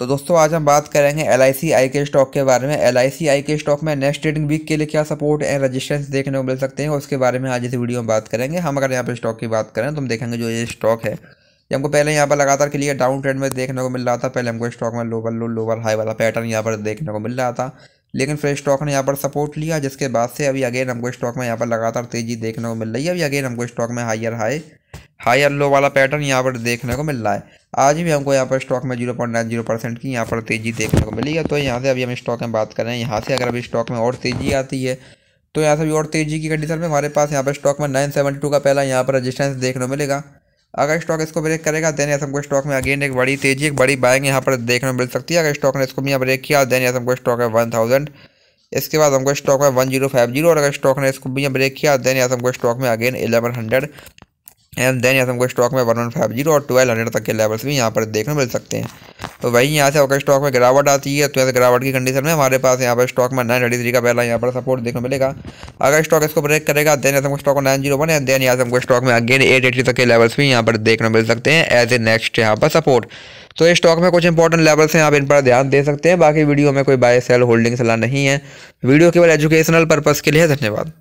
तो दोस्तों आज हम बात करेंगे एल आई के स्टॉक के बारे में एल आई के स्टॉक में नेक्स्ट ट्रेडिंग वीक के लिए क्या सपोर्ट एंड रजिस्टेंस देखने को मिल सकते हैं उसके बारे में आज इस वीडियो में बात करेंगे हम अगर यहाँ पर स्टॉक की बात करें तो हम देखेंगे जो ये स्टॉक है ये हमको पहले यहाँ पर लगातार क्लियर डाउन ट्रेंड में देखने को मिल रहा था पहले हमको स्टॉक में लोवर लो लोअर हाई वाला पैटर्न यहाँ पर देखने को मिल रहा था लेकिन फिर स्टॉक ने यहाँ पर सपोर्ट लिया जिसके बाद से अभी अगेन हमको स्टॉक में यहाँ पर लगातार तेजी देखने को मिल रही है अभी अगेन हमको स्टॉक में हायर हाई हायर लो वाला पैटर्न यहाँ पर देखने को मिल रहा है आज भी हमको यहाँ पर स्टॉक में zero point nine zero percent की यहाँ पर तेज़ी देखने को मिली है तो यहाँ से अभी हम स्टॉक में बात करें यहाँ से अगर अभी स्टॉक में और तेज़ी आती है तो यहाँ से अभी और तेज़ी की कंडीशन में हमारे पास यहाँ पर स्टॉक में नाइन सेवेंटी टू का पहला यहाँ पर रजिस्टेंस देखने को मिलेगा अगर स्टॉक इसको ब्रेक करेगा देन यस को स्टॉक में अगेन एक बड़ी तेजी एक बड़ी बाइंग यहाँ पर देखने मिल सकती है अगर स्टॉक ने इसको भी ब्रेक किया देन यस को स्टॉक है वन थाउजेंड इसके बाद हमको स्टॉक में वन जीरो फाइव जीरो और अगर स्टॉक ने इसको भी ब्रेक किया देन यस को स्टॉक में again eleven hundred and then yes को स्टॉक में वन वन फाइव जीरो और ट्वेल्व हंड्रेड तक के लेवल्स भी यहाँ पर देखने मिल सकते हैं तो वहीं यहाँ से अगर स्टॉक में गिरावट आती है तो ऐसे गिरावट की कंडीशन में हमारे पास यहाँ पर स्टॉक में नाइन थर्टी का पहला यहाँ पर सपोर्ट देखने मिलेगा अगर स्टॉक इसको ब्रेक करेगा देन ऐसे हमको स्टॉक को नाइन जीरो वन देन यहाँ से हमको स्टॉक में अगेन एट एटी तक के लेवल्स भी यहाँ पर देखने मिल सकते हैं एज ए नेक्स्ट यहाँ पर सपोर्ट तो ये स्टॉक में कुछ इंपॉर्टेंट लेवल्स हैं आप इन पर ध्यान दे सकते हैं बाकी वीडियो में कोई बाय सेल होल्डिंग सलाह नहीं है वीडियो केवल एजुकेशनल पर्पज़ के लिए धन्यवाद